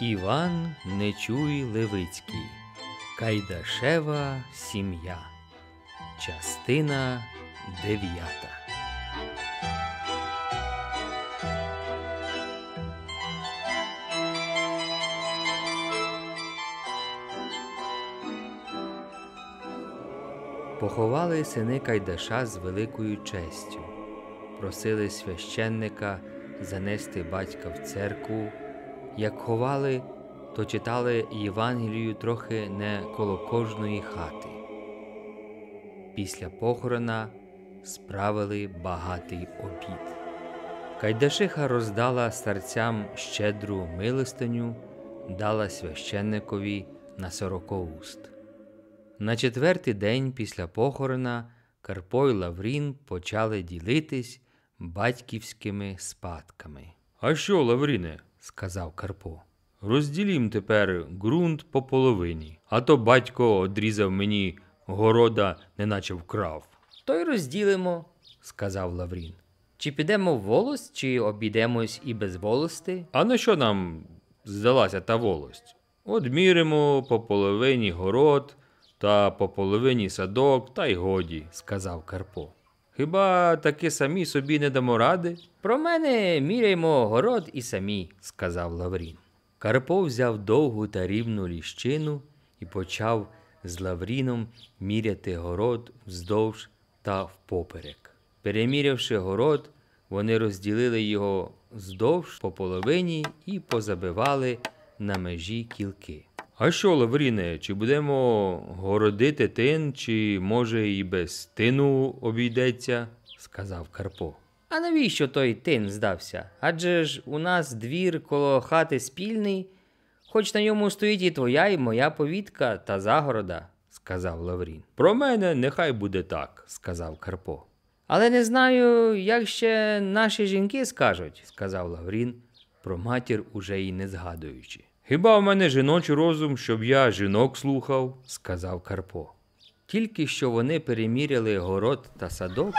Іван Нечуй Левицький Кайдашева сім'я. Частина дев'ята. Поховали сини Кайдаша з великою честю. Просили священника занести батька в церкву як ховали, то читали Євангелію трохи не коло кожної хати. Після похорона справили багатий обід. Кайдашиха роздала старцям щедру милостиню, дала священникові на сорокоуст. На четвертий день після похорона Карпо й Лаврін почали ділитись батьківськими спадками. А що, Лавріне? сказав Карпо. Розділім тепер ґрунт по половині, а то батько одрізав мені города, неначе вкрав. То й розділимо, сказав Лаврін. Чи підемо в волость, чи обійдемось і без волости? А на що нам здалася та волость? Одміримо по половині город та по половині садок, та й годі, сказав Карпо. Хіба таки самі собі не дамо ради? Про мене міряємо город і самі, сказав Лаврін. Карпо взяв довгу та рівну ліщину і почав з Лавріном міряти город вздовж та впоперек. Перемірявши город, вони розділили його вздовж по половині і позабивали на межі кілки. А що, Лавріне, чи будемо городити тин, чи, може, і без тину обійдеться? сказав Карпо. А навіщо той тин здався? Адже ж у нас двір коло хати спільний, хоч на ньому стоїть і твоя, і моя повітка та загорода, сказав Лаврін. Про мене нехай буде так, сказав Карпо. Але не знаю, як ще наші жінки скажуть, сказав Лаврін, про матір уже й не згадуючи. Хіба в мене жіночий розум, щоб я жінок слухав, сказав Карпо. Тільки що вони переміряли город та садок,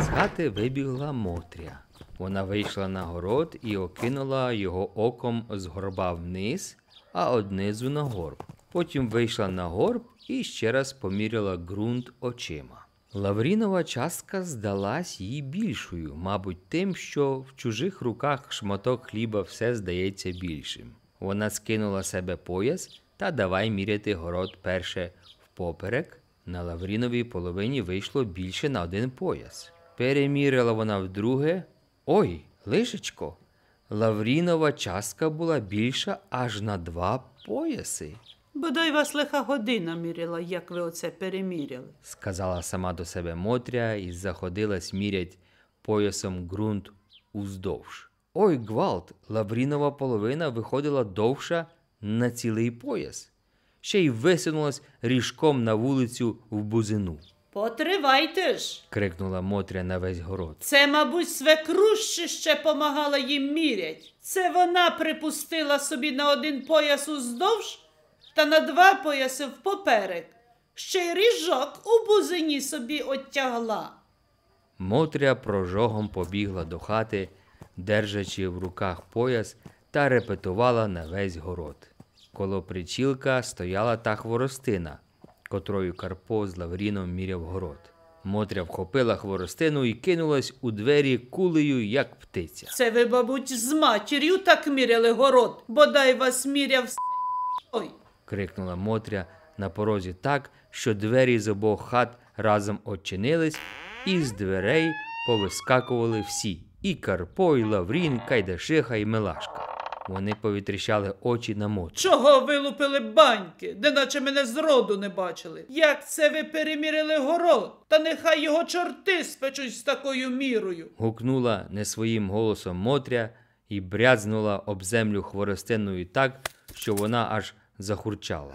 з хати вибігла Мотря. Вона вийшла на город і окинула його оком з горба вниз, а однизу на горб. Потім вийшла на горб і ще раз поміряла ґрунт очима. Лаврінова частка здалась їй більшою, мабуть, тим, що в чужих руках шматок хліба все здається більшим. Вона скинула себе пояс та давай міряти город перше впоперек. На Лавріновій половині вийшло більше на один пояс. Перемірила вона вдруге. Ой, лишечко! Лаврінова частка була більша аж на два пояси. Бодай вас лиха година міряла, як ви оце переміряли, сказала сама до себе Мотря і заходилась мірять поясом ґрунт уздовж. Ой, гвалт, Лаврінова половина виходила довша на цілий пояс, ще й висунулась ріжком на вулицю в бузину. Потривайте ж. крикнула Мотря на весь город. Це, мабуть, свекруща ще помагала їм мірять. Це вона припустила собі на один пояс уздовж та на два пояси впоперек. Ще й ріжок у бузині собі оттягла. Мотря прожогом побігла до хати держачи в руках пояс, та репетувала на весь город. Коло причілка стояла та хворостина, котрою Карпо з Лавріном міряв город. Мотря вхопила хворостину і кинулась у двері кулею, як птиця. Це ви, мабуть, з матір'ю так міряли город, бодай вас міряв с... Ой. крикнула Мотря на порозі так, що двері з обох хат разом очинились, і з дверей повискакували всі і Карпо, і Лаврін, Кайдашиха, і Мелашка. Вони повітріщали очі на мот. Чого вилупили баньки, неначе мене зроду не бачили? Як це ви перемірили город? Та нехай його чорти спечуть з такою мірою. гукнула не своїм голосом Мотря і брязнула об землю хворостиною так, що вона аж захурчала.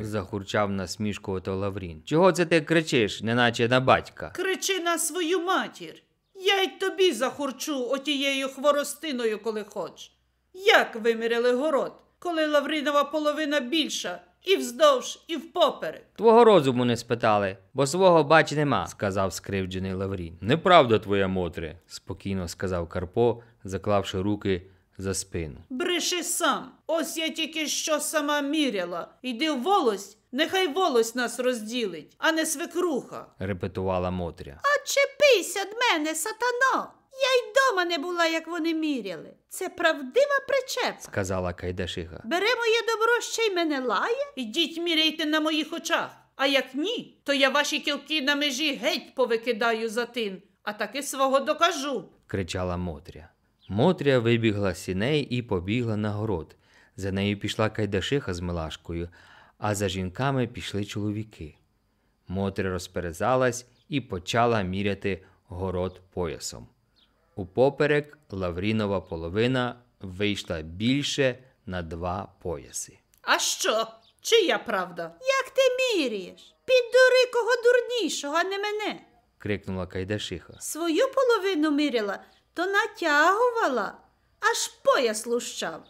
захурчав насмішкувато Лаврін. Чого це ти кричиш, неначе на батька? Кричи на свою матір. Я й тобі захурчу отією хворостиною, коли хоч. Як виміряли город, коли Лавринова половина більша і вздовж, і впоперек? Твого розуму не спитали, бо свого бач нема, сказав скривджений Лаврін. Неправда твоя, Мотре, спокійно сказав Карпо, заклавши руки за спину. Бреши сам. Ось я тільки що сама міряла. Йди в волость Нехай волость нас розділить, а не свекруха, репетувала Мотря. Очепись од мене, сатано. Я й дома не була, як вони міряли. Це правдива причепа, сказала Кайдашиха. Бере моє добро ще й мене лає. Ідіть міряйте на моїх очах. А як ні, то я ваші кілки на межі геть повикидаю за тин, а таки свого докажу, кричала Мотря. Мотря вибігла з сіней і побігла на город. За нею пішла Кайдашиха з Милашкою а за жінками пішли чоловіки. Мотря розперезалась і почала міряти город поясом. Упоперек Лаврінова половина вийшла більше на два пояси. А що? Чия правда? Як ти міряєш? Піддури кого дурнішого, а не мене. крикнула Кайдашиха. Свою половину міряла, то натягувала, аж пояс лущав.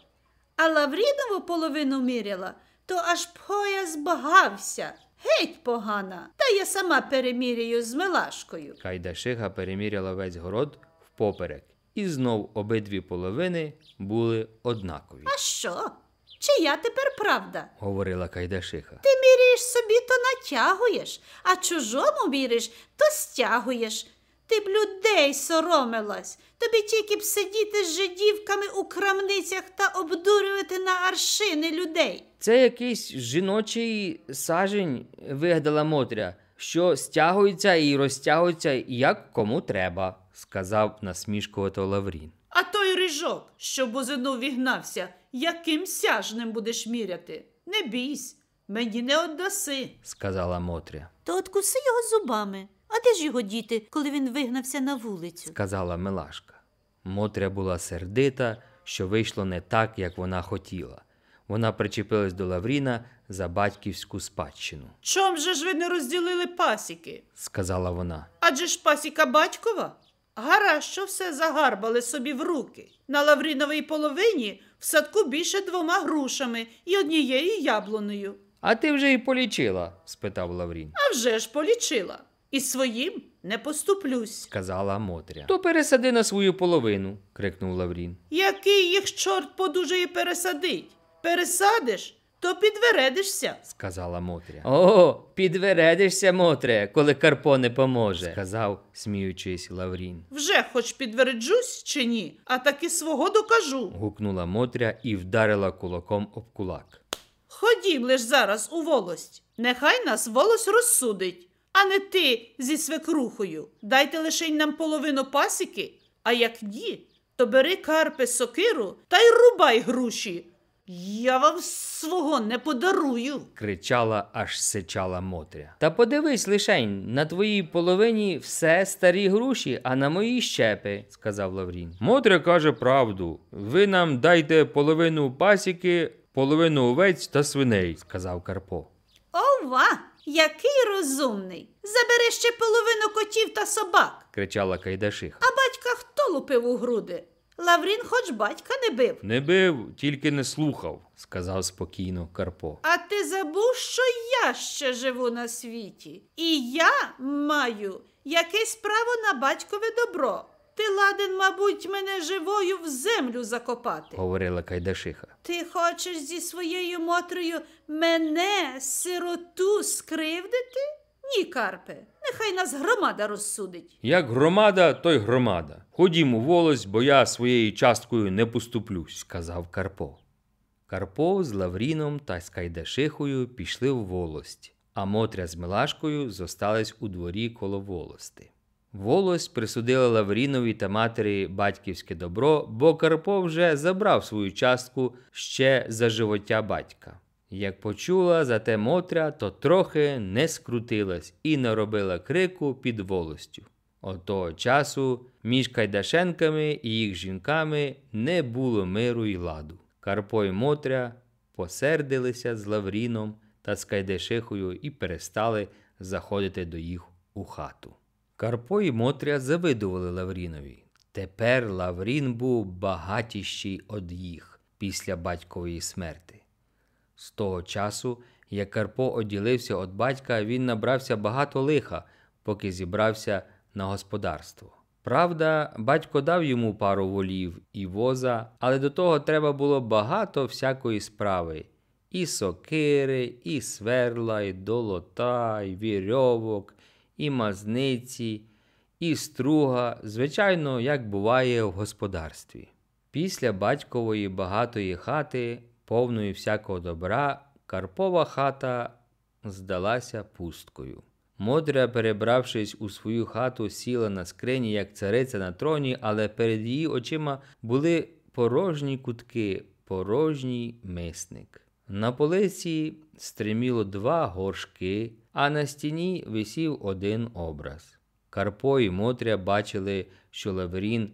А Лаврінову половину міряла, то аж Пхоя збагався. Геть погана, та я сама переміряю з милашкою. Кайдашиха переміряла весь город впоперек, і знов обидві половини були однакові. А що? Чия тепер правда? говорила Кайдашиха. Ти міряєш собі, то натягуєш, а чужому віриш, то стягуєш. Ти б людей соромилась. Тобі тільки б сидіти з жидівками у крамницях та обдурювати на аршини людей. Це якийсь жіночий сажень вигадала Мотря, що стягується і розтягується як кому треба, сказав насмішкувато Лаврін. А той рижок, що бузину вігнався, яким сяжним будеш міряти. Не бійсь, мені не оддаси, сказала Мотря. То откуси його зубами. А де ж його діти, коли він вигнався на вулицю? сказала Милашка. Мотря була сердита, що вийшло не так, як вона хотіла. Вона причепилась до Лавріна за батьківську спадщину. Чом же ж ви не розділили пасіки? сказала вона. Адже ж пасіка батькова? Гаразд, що все загарбали собі в руки. На Лавріновій половині в садку більше двома грушами і однією яблуною. А ти вже й полічила? спитав Лаврін. А вже ж полічила і своїм не поступлюсь, сказала Мотря. То пересади на свою половину, крикнув Лаврін. Який їх чорт подужає пересадить? Пересадиш, то підвередишся, сказала Мотря. О, підвередишся, Мотре, коли Карпо не поможе, сказав, сміючись, Лаврін. Вже хоч підвереджусь чи ні, а таки свого докажу. гукнула Мотря і вдарила кулаком об кулак. Ходім лиш зараз у волость. Нехай нас волость розсудить а не ти зі свекрухою. Дайте лише нам половину пасіки, а як ні, то бери карпе сокиру та й рубай груші. Я вам свого не подарую. кричала, аж сичала Мотря. Та подивись лишень, на твоїй половині все старі груші, а на моїй щепи, сказав Лаврін. Мотря каже правду. Ви нам дайте половину пасіки, половину овець та свиней, сказав Карпо. Ова! Який розумний. Забери ще половину котів та собак, кричала Кайдашиха. А батька хто лупив у груди? Лаврін хоч батька не бив. Не бив, тільки не слухав, сказав спокійно Карпо. А ти забув, що я ще живу на світі, і я маю якесь право на батькове добро. Ти ладен, мабуть, мене живою в землю закопати, говорила Кайдашиха. Ти хочеш зі своєю мотрою мене, сироту, скривдити? Ні, Карпе, нехай нас громада розсудить. Як громада, то й громада. Ходім у волость, бо я своєю часткою не поступлюсь, сказав Карпо. Карпо з Лавріном та з Кайдашихою пішли в волость, а Мотря з Милашкою зостались у дворі коло волости. Волось присудила Лаврінові та матері батьківське добро, бо Карпо вже забрав свою частку ще за живоття батька. Як почула зате Мотря, то трохи не скрутилась і наробила крику під волостю. От того часу між Кайдашенками і їх жінками не було миру й ладу. Карпо й Мотря посердилися з Лавріном та з Кайдашихою і перестали заходити до їх у хату. Карпо і Мотря завидували Лаврінові. Тепер Лаврін був багатіший од їх після батькової смерти. З того часу, як Карпо оділився від батька, він набрався багато лиха, поки зібрався на господарство. Правда, батько дав йому пару волів і воза, але до того треба було багато всякої справи. І сокири, і сверла, і долота, і вірьовок, і мазниці, і струга, звичайно, як буває в господарстві. Після батькової багатої хати, повної всякого добра, Карпова хата здалася пусткою. Модря, перебравшись у свою хату, сіла на скрині, як цариця на троні, але перед її очима були порожні кутки, порожній мисник. На полиці стриміло два горшки а на стіні висів один образ. Карпо і Мотря бачили, що Лаврін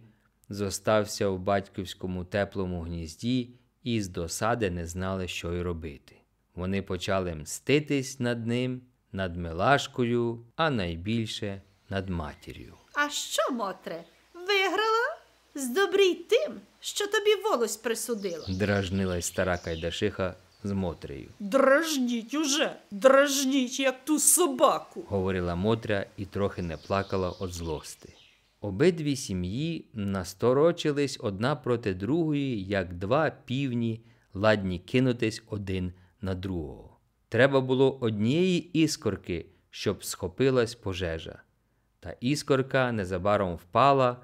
зостався в батьківському теплому гнізді і з досади не знали, що й робити. Вони почали мститись над ним, над Милашкою, а найбільше над матір'ю. А що, Мотре, виграла? Здобрій тим, що тобі волость присудила. дражнилась стара Кайдашиха з Мотрею. Дражніть уже, дражніть, як ту собаку, говорила Мотря і трохи не плакала від злости. Обидві сім'ї насторочились одна проти другої, як два півні, ладні кинутись один на другого. Треба було однієї іскорки, щоб схопилась пожежа. Та іскорка незабаром впала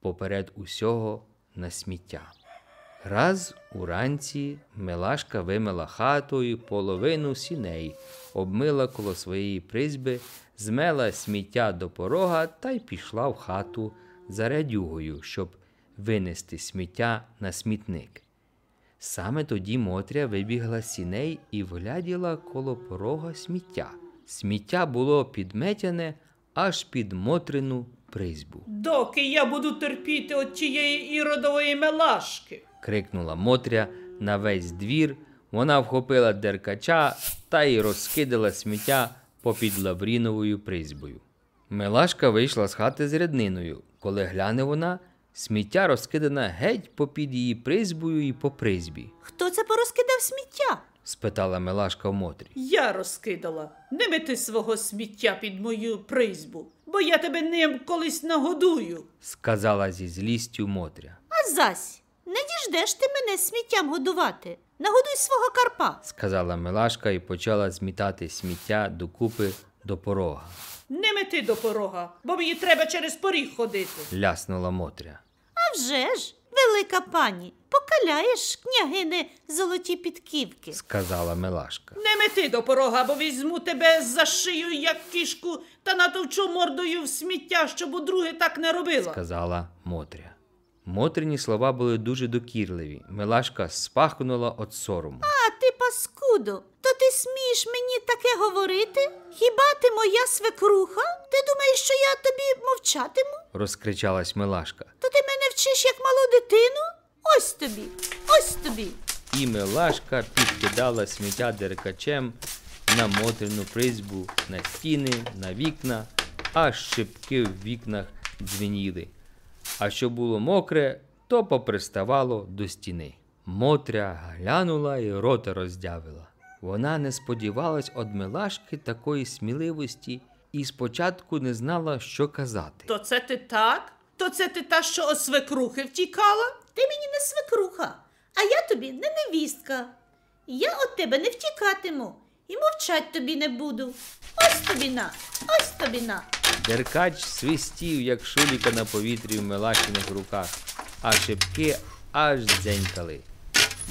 поперед усього на сміття. Раз Уранці Милашка вимила хату і половину сіней, обмила коло своєї призьби, змела сміття до порога та й пішла в хату за рядюгою, щоб винести сміття на смітник. Саме тоді Мотря вибігла з сіней і вгляділа коло порога сміття. Сміття було підметяне аж під Мотрину призьбу. Доки я буду терпіти от тієї іродової мелашки? крикнула Мотря на весь двір. Вона вхопила деркача та й розкидала сміття попід Лавріновою призьбою. Милашка вийшла з хати з рядниною. Коли гляне вона, сміття розкидане геть попід її призьбою і по призьбі. Хто це порозкидав сміття? спитала Милашка в Мотрі. Я розкидала. Не мети свого сміття під мою призьбу, бо я тебе ним колись нагодую, сказала зі злістю Мотря. А зась не діждеш ти мене сміттям годувати. Нагодуй свого Карпа, сказала Милашка і почала змітати сміття докупи до порога. Не мети до порога, бо мені треба через поріг ходити, ляснула Мотря. «А вже ж, велика пані, покаляєш княгини золоті підківки, сказала Милашка. Не мети до порога, бо візьму тебе за шию, як кішку, та натовчу мордою в сміття, щоб удруге так не робила, сказала Мотря. Мотрині слова були дуже докірливі. Милашка спахнула от сорому. А, ти паскудо, то ти смієш мені таке говорити? Хіба ти моя свекруха? Ти думаєш, що я тобі мовчатиму? розкричалась Милашка. То ти мене вчиш як малу дитину? Ось тобі, ось тобі. І Милашка підкидала сміття деркачем на мотрину призьбу, на стіни, на вікна, аж шипки в вікнах дзвеніли а що було мокре, то поприставало до стіни. Мотря глянула і рота роздявила. Вона не сподівалась од Милашки такої сміливості і спочатку не знала, що казати. То це ти так? То це ти та, що от свекрухи втікала? Ти мені не свекруха, а я тобі не невістка. Я от тебе не втікатиму і мовчать тобі не буду. Ось тобі на, ось тобі на. Деркач свистів, як шуліка на повітрі в Мелашиних руках, а шипки аж дзенькали.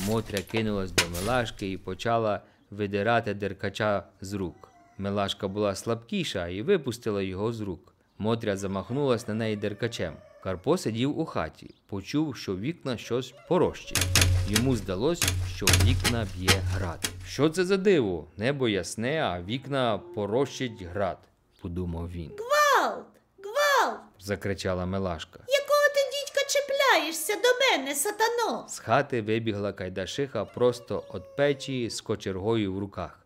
Мотря кинулась до Мелашки і почала видирати деркача з рук. Мелашка була слабкіша і випустила його з рук. Мотря замахнулась на неї деркачем. Карпо сидів у хаті, почув, що вікна щось порощить. Йому здалось, що в вікна б'є град. Що це за диво? Небо ясне, а вікна порощить град, подумав він. Гвалт! Гвалт! закричала Мелашка. Якого ти, дідька, чіпляєшся до мене, сатано? З хати вибігла Кайдашиха просто від печі з кочергою в руках.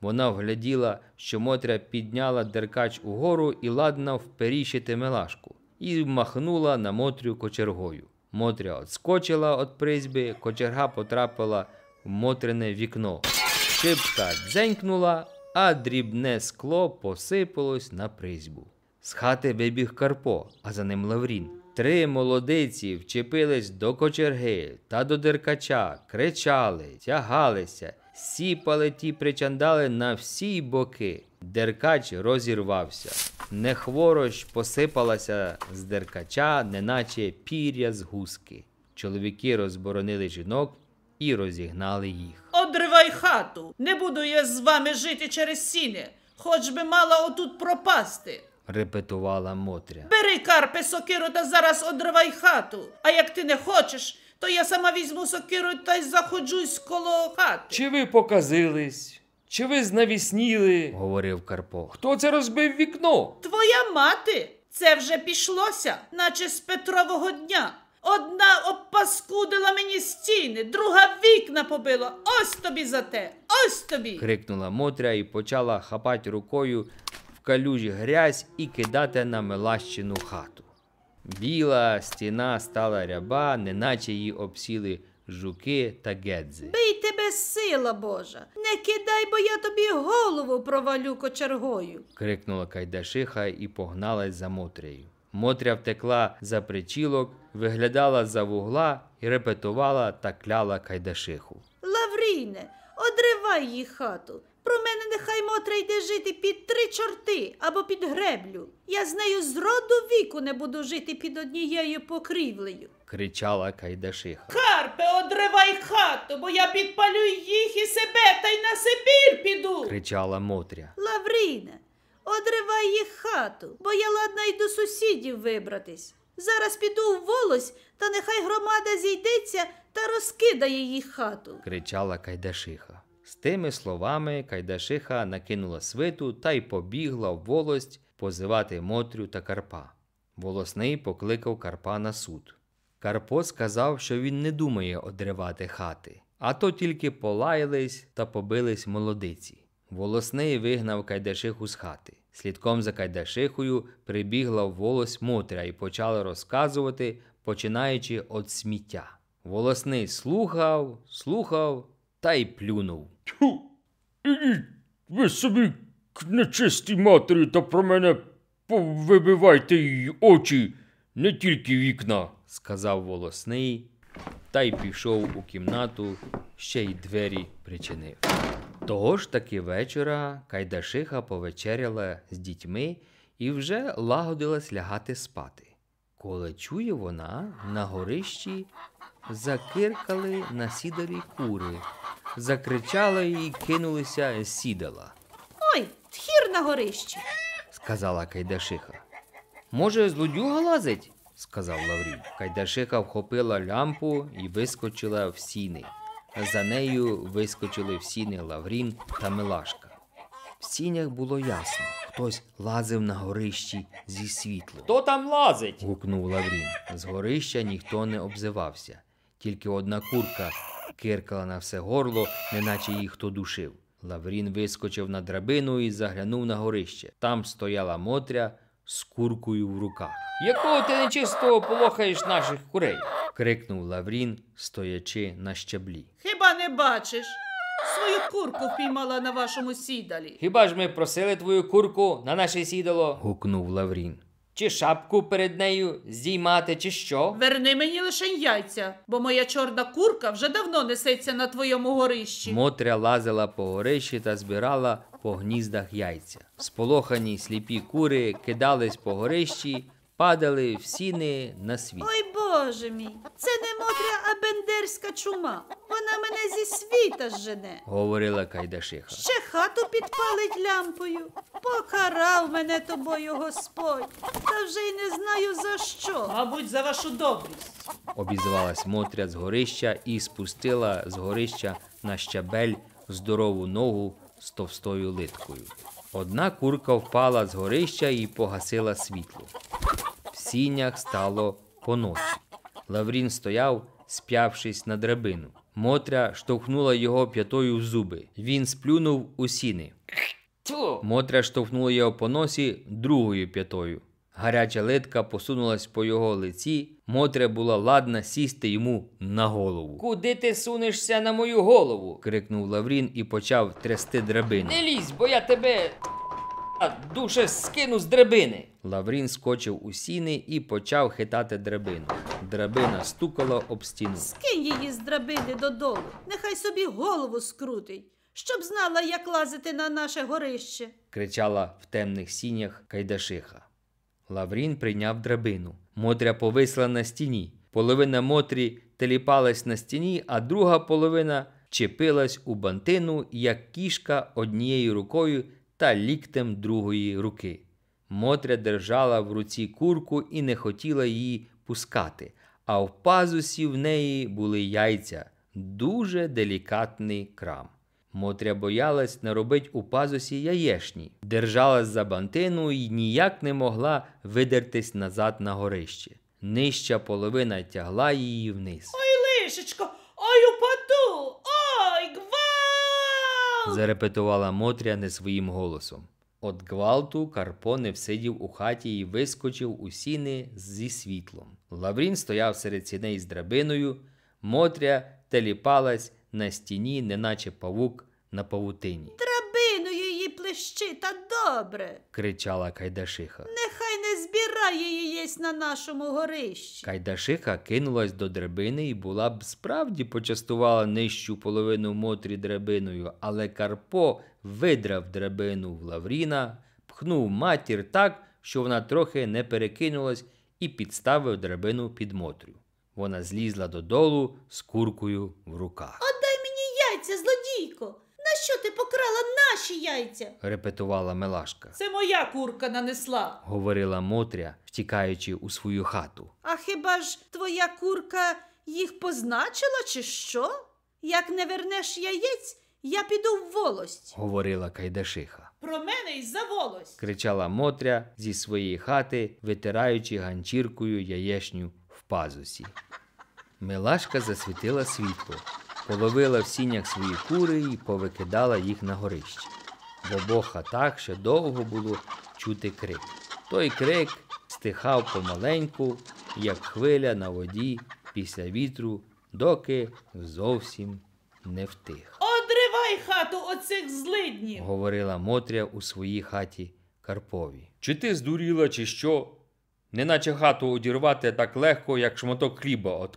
Вона вгляділа, що Мотря підняла деркач угору і ладна вперіщити Мелашку і махнула на Мотрю кочергою. Мотря отскочила від призьби, кочерга потрапила в Мотрине вікно. Шипка дзенькнула, а дрібне скло посипалось на призьбу. З хати вибіг Карпо, а за ним Лаврін. Три молодиці вчепились до кочерги та до деркача, кричали, тягалися, сіпали ті причандали на всі боки. Деркач розірвався. Нехворощ посипалася з деркача, неначе пір'я з гуски. Чоловіки розборонили жінок і розігнали їх. Одривай хату! Не буду я з вами жити через сіни, хоч би мала отут пропасти, репетувала Мотря. Бери карпе сокиру та зараз одривай хату. А як ти не хочеш, то я сама візьму сокиру та й заходжусь коло хати. Чи ви показились? Чи ви знавісніли? говорив Карпо. Хто це розбив вікно? Твоя мати. Це вже пішлося, наче з Петрового дня. Одна обпаскудила мені стіни, друга вікна побила. Ось тобі за те, ось тобі. крикнула Мотря і почала хапати рукою в калюжі грязь і кидати на мелащину хату. Біла стіна стала ряба, неначе її обсіли жуки та гедзі. Бий тебе, сила Божа! Не кидай, бо я тобі голову провалю кочергою. крикнула Кайдашиха і погналась за Мотрею. Мотря втекла за причілок, виглядала за вугла і репетувала та кляла Кайдашиху. Лавріне, одривай її хату. Про мене нехай Мотра йде жити під три чорти або під греблю. Я з нею з роду віку не буду жити під однією покрівлею кричала Кайдашиха. Карпе, одривай хату, бо я підпалю їх і себе та й на Сибір піду. кричала Мотря. Лавріне, одривай їх хату, бо я ладна й до сусідів вибратись. Зараз піду в волось, та нехай громада зійдеться та розкидає їх хату. кричала Кайдашиха. З тими словами Кайдашиха накинула свиту та й побігла в волость позивати Мотрю та Карпа. Волосний покликав Карпа на суд. Карпо сказав, що він не думає одривати хати, а то тільки полаялись та побились молодиці. Волосний вигнав Кайдашиху з хати. Слідком за Кайдашихою прибігла в волос Мотря і почала розказувати, починаючи від сміття. Волосний слухав, слухав та й плюнув. Тьху, ви собі к нечистій матері та про мене повибивайте й очі, не тільки вікна сказав волосний, та й пішов у кімнату, ще й двері причинив. Того ж таки вечора Кайдашиха повечеряла з дітьми і вже лагодилась лягати спати. Коли чує вона, на горищі закиркали на сідорі кури, закричали і кинулися сідала. Ой, тхір на горищі, сказала Кайдашиха. Може, злодюга лазить? сказав Лаврін. Кайдашиха вхопила лямпу і вискочила в сіни. За нею вискочили в сіни Лаврін та Милашка. В сінях було ясно, хтось лазив на горищі зі світлом. Хто там лазить? гукнув Лаврін. З горища ніхто не обзивався, тільки одна курка киркала на все горло, неначе її хто душив. Лаврін вискочив на драбину і заглянув на горище. Там стояла Мотря з куркою в руках. Якого ти нечистого полохаєш наших курей? крикнув Лаврін, стоячи на щаблі. Хіба не бачиш? Свою курку впіймала на вашому сідалі. Хіба ж ми просили твою курку на наше сідало? гукнув Лаврін. Чи шапку перед нею здіймати, чи що? Верни мені лише яйця, бо моя чорна курка вже давно несеться на твоєму горищі. Мотря лазила по горищі та збирала по гніздах яйця. Сполохані сліпі кури кидались по горищі падали в сіни на світ. Ой Боже мій, це не мотря, а бендерська чума. Вона мене зі світа жене, говорила Кайдашиха. Ще хату підпалить лямпою. Покарав мене тобою Господь, та вже й не знаю за що. Мабуть, за вашу добрість. Обізвалась Мотря з горища і спустила з горища на щабель здорову ногу з товстою литкою. Одна курка впала з горища і погасила світло сінях стало по носі. Лаврін стояв, сп'явшись на драбину. Мотря штовхнула його п'ятою в зуби. Він сплюнув у сіни. Мотря штовхнула його по носі другою п'ятою. Гаряча литка посунулась по його лиці. Мотря була ладна сісти йому на голову. Куди ти сунешся на мою голову? крикнув Лаврін і почав трясти драбину. Не лізь, бо я тебе душе скину з драбини. Лаврін скочив у сіни і почав хитати драбину. Драбина стукала об стіну. Скинь її з драбини додолу, нехай собі голову скрутить, щоб знала, як лазити на наше горище. кричала в темних сінях Кайдашиха. Лаврін прийняв драбину. Мотря повисла на стіні. Половина Мотрі теліпалась на стіні, а друга половина чепилась у бантину, як кішка однією рукою та ліктем другої руки. Мотря держала в руці курку і не хотіла її пускати, а в пазусі в неї були яйця, дуже делікатний крам. Мотря боялась наробить у пазусі яєшні, держалась за бантину і ніяк не могла видертись назад на горище. Нижча половина тягла її вниз. Ой, лишечко, ой упаду зарепетувала Мотря не своїм голосом. От гвалту Карпо не всидів у хаті і вискочив у сіни зі світлом. Лаврін стояв серед сіней з драбиною, Мотря теліпалась на стіні, неначе павук на павутині. Драбиною її плещи та добре. кричала Кайдашиха. Не її єсть на нашому горищі. Кайдашиха кинулась до драбини і була б справді почастувала нижчу половину Мотрі драбиною, але Карпо видрав драбину в Лавріна, пхнув матір так, що вона трохи не перекинулась, і підставив драбину під Мотрю. Вона злізла додолу з куркою в руках. Отдай мені яйця, злодійко. На що ти покрала наші яйця? репетувала Мелашка. Це моя курка нанесла, говорила Мотря, втікаючи у свою хату. А хіба ж твоя курка їх позначила, чи що? Як не вернеш яєць, я піду в волость, говорила Кайдашиха. Про мене й за волость. кричала Мотря зі своєї хати, витираючи ганчіркою яєчню в пазусі. Мелашка засвітила світло половила в сінях свої кури і повикидала їх на горище. В обох хатах ще довго було чути крик. Той крик стихав помаленьку, як хвиля на воді після вітру, доки зовсім не втих. Одривай хату оцих злиднів, говорила Мотря у своїй хаті Карпові. Чи ти здуріла, чи що? Неначе хату одірвати так легко, як шматок хліба от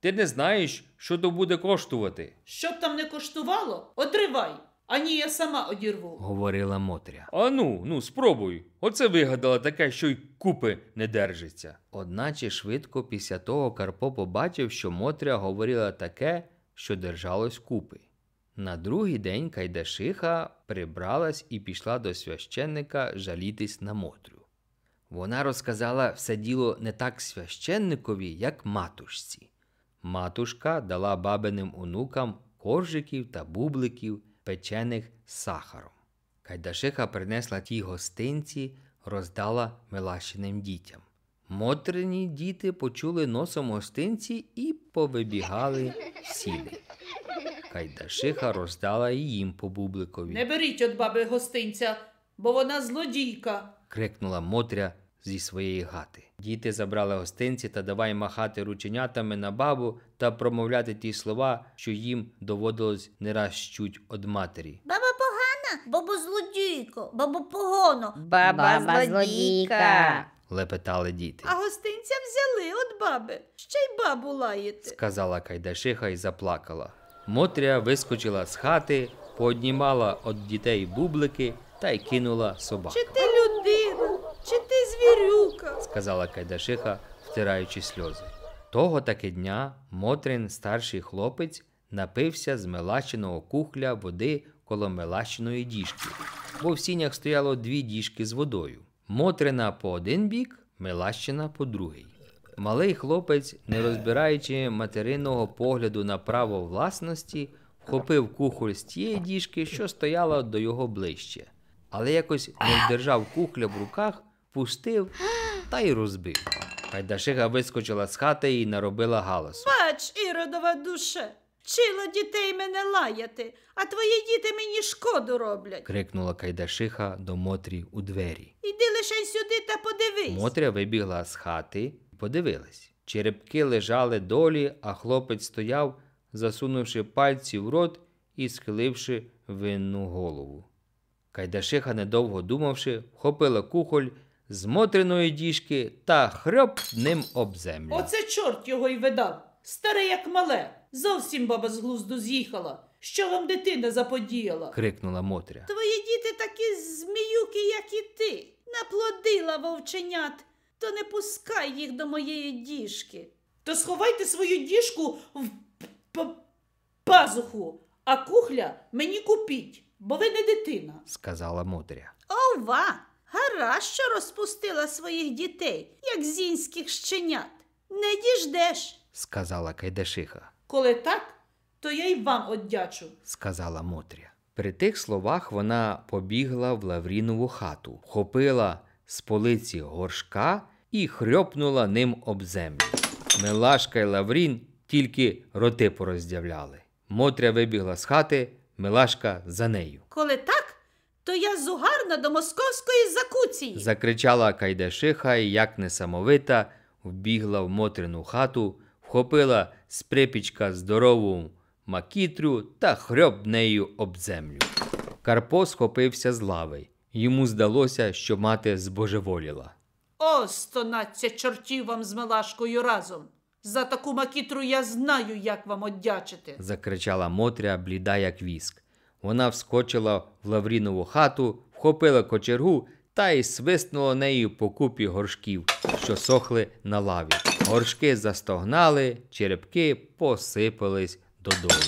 ти не знаєш, що то буде коштувати. Щоб там не коштувало, отривай, ані я сама одірву. говорила Мотря. Ану, ну спробуй. Оце вигадала таке, що й купи не держиться. Одначе швидко після того Карпо побачив, що Мотря говорила таке, що держалось купи. На другий день Кайдашиха прибралась і пішла до священника жалітись на Мотрю. Вона розказала все діло не так священникові, як матушці. Матушка дала бабиним онукам коржиків та бубликів, печених з сахаром. Кайдашиха принесла ті гостинці, роздала милашиним дітям. Мотрині діти почули носом гостинці і повибігали сіли. Кайдашиха роздала їм по бубликові. Не беріть от баби гостинця, бо вона злодійка. крикнула Мотря зі своєї хати. Діти забрали гостинці та давай махати рученятами на бабу та промовляти ті слова, що їм доводилось не раз чуть од матері. Баба погана, баба злодійко, баба погано, баба, баба злодійка. Лепетали діти. А гостинця взяли от баби, ще й бабу лаєте, сказала Кайдашиха і заплакала. Мотря вискочила з хати, пооднімала від дітей бублики та й кинула собаку. Чи ти людина? чи ти звірюка? сказала Кайдашиха, втираючи сльози. Того таки дня Мотрин, старший хлопець, напився з мелаченого кухля води коло мелаченої діжки, бо в сінях стояло дві діжки з водою. Мотрина по один бік, мелащина по другий. Малий хлопець, не розбираючи материнного погляду на право власності, вхопив кухоль з тієї діжки, що стояла до його ближче, але якось не вдержав кухля в руках впустив та й розбив. Хайдашиха вискочила з хати і наробила галасу. Бач, іродова душа, чила дітей мене лаяти, а твої діти мені шкоду роблять. крикнула Кайдашиха до Мотрі у двері. Іди лише сюди та подивись. Мотря вибігла з хати і подивилась. Черепки лежали долі, а хлопець стояв, засунувши пальці в рот і схиливши винну голову. Кайдашиха, недовго думавши, вхопила кухоль з мотриної діжки та хрьоп ним об землю. Оце чорт його й видав. Старе, як мале. Зовсім баба з глузду з'їхала. Що вам дитина заподіяла? крикнула Мотря. Твої діти такі зміюки, як і ти. Наплодила вовченят, то не пускай їх до моєї діжки. То сховайте свою діжку в п- пазуху, а кухля мені купіть, бо ви не дитина, сказала Мотря. Ова! Гара, що розпустила своїх дітей, як зінських щенят. Не діждеш, сказала Кайдашиха. Коли так, то я й вам оддячу, сказала Мотря. При тих словах вона побігла в Лаврінову хату, хопила з полиці горшка і хрьопнула ним об землю. Милашка й Лаврін тільки роти пороздявляли. Мотря вибігла з хати, Милашка за нею. Коли так, то я зугарна до московської закуції. закричала Кайдашиха і, як несамовита, вбігла в Мотрину хату, вхопила з припічка здорову макітрю та хрьоб нею об землю. Карпо схопився з лави. Йому здалося, що мати збожеволіла. О, стонадцять чортів вам з Мелашкою разом. За таку макітру я знаю, як вам одячити. закричала Мотря, бліда, як віск. Вона вскочила в Лаврінову хату, вхопила кочергу та й свиснула нею по купі горшків, що сохли на лаві. Горшки застогнали, черепки посипались додолу.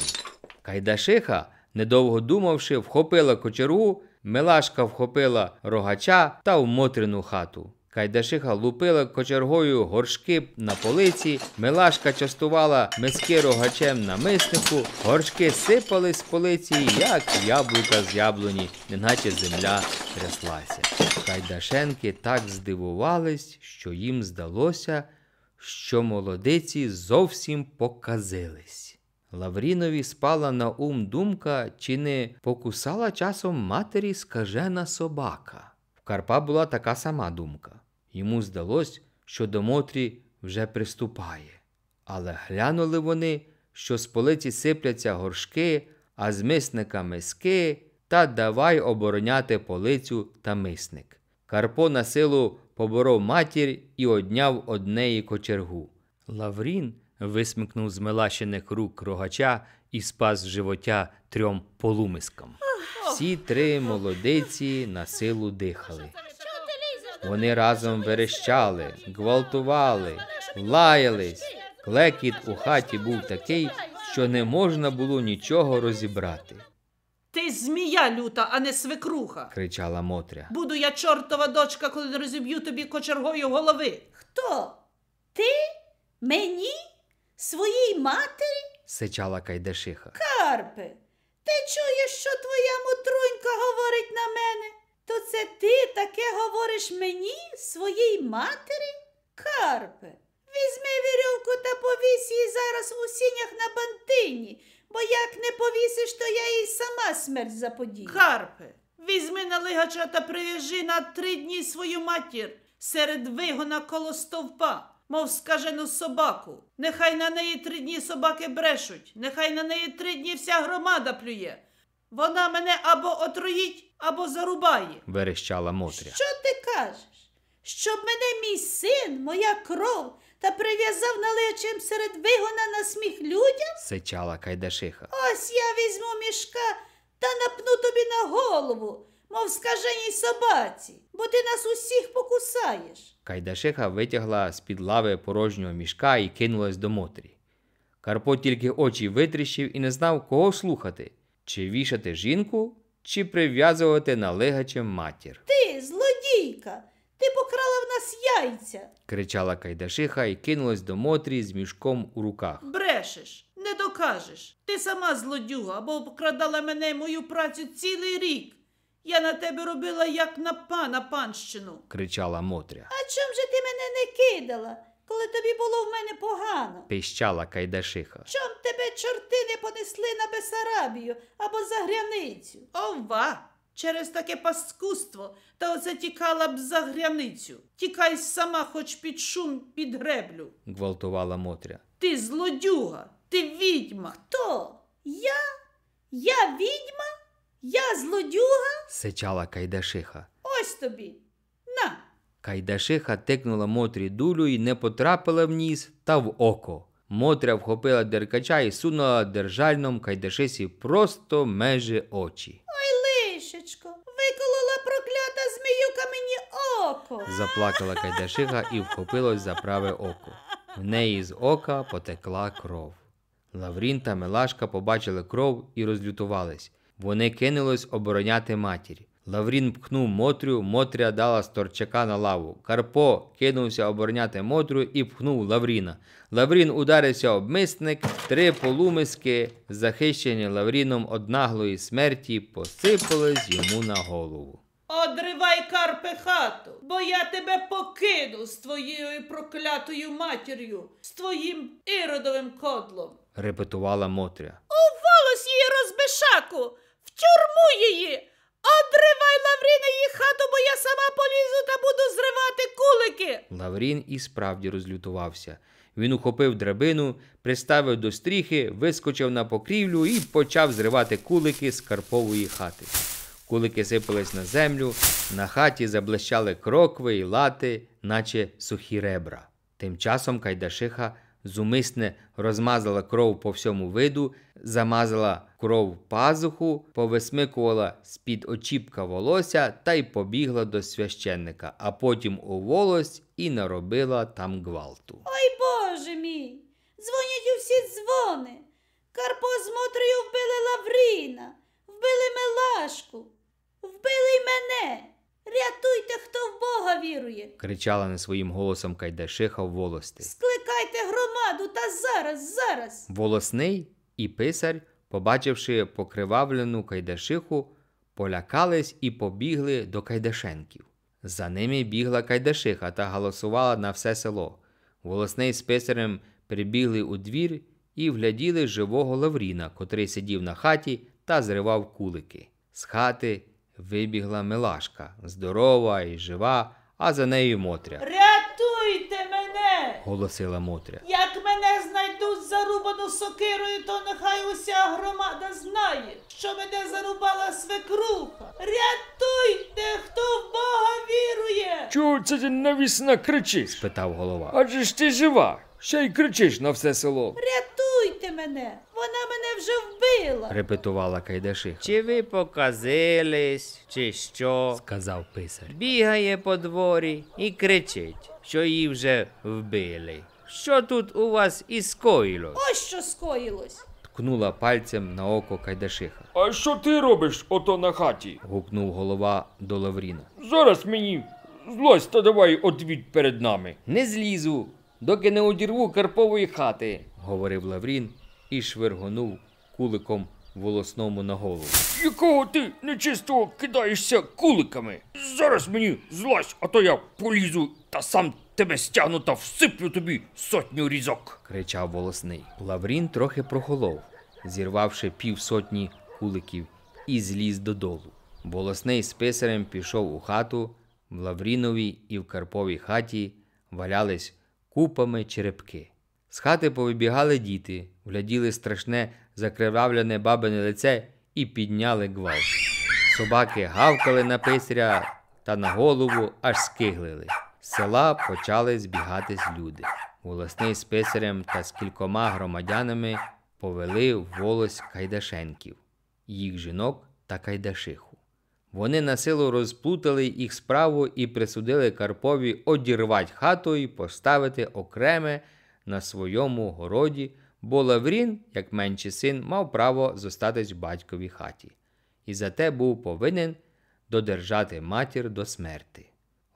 Кайдашиха, недовго думавши, вхопила кочергу, Милашка вхопила рогача та в Мотрину хату. Кайдашиха лупила кочергою горшки на полиці, милашка частувала миски рогачем на миснику, горшки сипались з полиці, як яблука з яблуні, неначе земля тряслася. Кайдашенки так здивувались, що їм здалося, що молодиці зовсім показились. Лаврінові спала на ум думка, чи не покусала часом матері скажена собака. В Карпа була така сама думка. Йому здалось, що до Мотрі вже приступає. Але глянули вони, що з полиці сипляться горшки, а з мисника миски, та давай обороняти полицю та мисник. Карпо на силу поборов матір і одняв однеї кочергу. Лаврін висмикнув з мелашених рук рогача і спас животя трьом полумискам. Всі три молодиці на силу дихали. Вони разом верещали, гвалтували, лаялись. Клекіт у хаті був такий, що не можна було нічого розібрати. Ти змія люта, а не свекруха. кричала Мотря. Буду я чортова дочка, коли не розіб'ю тобі кочергою голови. Хто? Ти? Мені? Своїй матері? сичала Кайдашиха. Карпе, ти чуєш, що твоя мутрунька говорить на мене? То це ти таке говориш мені, своїй матері? Карпе, візьми вірьовку та повісь її зараз у сінях на бантині, бо як не повісиш, то я їй сама смерть заподію. Карпе, візьми налигача та прив'яжи на три дні свою матір серед вигона коло стовпа. Мов скажену собаку, нехай на неї три дні собаки брешуть, нехай на неї три дні вся громада плює. Вона мене або отруїть, або зарубає, верещала Мотря. Що ти кажеш? Щоб мене мій син, моя кров та прив'язав наличим серед вигона на сміх людям? сичала Кайдашиха. Ось я візьму мішка та напну тобі на голову, мов скаженій собаці, бо ти нас усіх покусаєш. Кайдашиха витягла з під лави порожнього мішка і кинулась до Мотрі. Карпо тільки очі витріщив і не знав, кого слухати чи вішати жінку, чи прив'язувати налегачем матір. Ти, злодійка, ти покрала в нас яйця. кричала Кайдашиха і кинулась до Мотрі з мішком у руках. Брешеш, не докажеш. Ти сама злодюга бо обкрадала мене і мою працю цілий рік. Я на тебе робила, як на пана панщину, кричала Мотря. А чом же ти мене не кидала? коли тобі було в мене погано, піщала Кайдашиха. Чом тебе чорти не понесли на Бесарабію або за гряницю? Ова! Через таке паскудство та затікала б за гряницю. Тікай сама, хоч під шум під греблю, гвалтувала Мотря. Ти злодюга, ти відьма. Хто? Я? Я відьма? Я злодюга? сичала Кайдашиха. Ось тобі. Кайдашиха тикнула Мотрі дулю і не потрапила в ніс та в око. Мотря вхопила деркача і сунула держальном Кайдашисі просто межі очі. Ой, лишечко, виколола проклята зміюка мені око. Заплакала Кайдашиха і вхопилась за праве око. В неї з ока потекла кров. Лаврін та Мелашка побачили кров і розлютувались. Вони кинулись обороняти матір. Лаврін пхнув Мотрю, Мотря дала сторчака на лаву. Карпо кинувся обороняти Мотрю і пхнув Лавріна. Лаврін ударився об мисник, три полумиски, захищені Лавріном од наглої смерті, посипались йому на голову. Одривай Карпе хату, бо я тебе покину з твоєю проклятою матір'ю, з твоїм іродовим кодлом, репетувала Мотря. У волос її розбишаку, в тюрму її. Обривай, Лавріне, її хату, бо я сама полізу та буду зривати кулики. Лаврін і справді розлютувався. Він ухопив драбину, приставив до стріхи, вискочив на покрівлю і почав зривати кулики з карпової хати. Кулики сипались на землю, на хаті заблищали крокви й лати, наче сухі ребра. Тим часом Кайдашиха зумисне розмазала кров по всьому виду, замазала кров пазуху, повисмикувала з-під очіпка волосся та й побігла до священника, а потім у волость і наробила там гвалту. Ой Боже мій! Дзвонять усі дзвони. Карпо з Мотрою вбили Лавріна, вбили Мелашку, вбили й мене. Рятуйте, хто в Бога вірує, кричала не своїм голосом Кайдашиха в волости. Скликайте громаду та зараз, зараз. Волосний і писар, побачивши покривавлену Кайдашиху, полякались і побігли до Кайдашенків. За ними бігла Кайдашиха та голосувала на все село. Волосний з писарем прибігли у двір і вгляділи живого Лавріна, котрий сидів на хаті та зривав кулики. З хати вибігла Милашка, здорова і жива, а за нею Мотря. Рятуйте мене! голосила Мотря. Як мене знайдуть зарубану сокирою, то нехай уся громада знає, що мене зарубала свекруха. Рятуйте, хто в Бога вірує! Чого це ти навісна кричиш? спитав голова. Адже ж ти жива ще й кричиш на все село. Рятуйте мене, вона мене вже вбила, репетувала Кайдашиха. Чи ви показились, чи що? сказав писар. Бігає по дворі і кричить, що її вже вбили. Що тут у вас і скоїлось? Ось що скоїлось. Ткнула пальцем на око Кайдашиха. А що ти робиш ото на хаті? гукнув голова до Лавріна. Зараз мені злость та давай одвід перед нами. Не злізу, доки не одірву Карпової хати, говорив Лаврін і швиргонув куликом волосному на голову. Якого ти нечистого кидаєшся куликами? Зараз мені злазь, а то я полізу та сам тебе стягну та всиплю тобі сотню різок, кричав волосний. Лаврін трохи прохолов, зірвавши півсотні куликів, і зліз додолу. Волосний з писарем пішов у хату. В Лавріновій і в Карповій хаті валялись купами черепки. З хати повибігали діти, гляділи страшне, закривавлене бабине лице і підняли гвалт. Собаки гавкали на писаря та на голову аж скиглили. З села почали збігатись люди. Волосний з писарем та з кількома громадянами повели в волость Кайдашенків, їх жінок та Кайдашиху. Вони на силу розплутали їх справу і присудили Карпові одірвати хату і поставити окреме на своєму городі, бо Лаврін, як менший син, мав право зостатись в батьковій хаті, і зате був повинен додержати матір до смерти.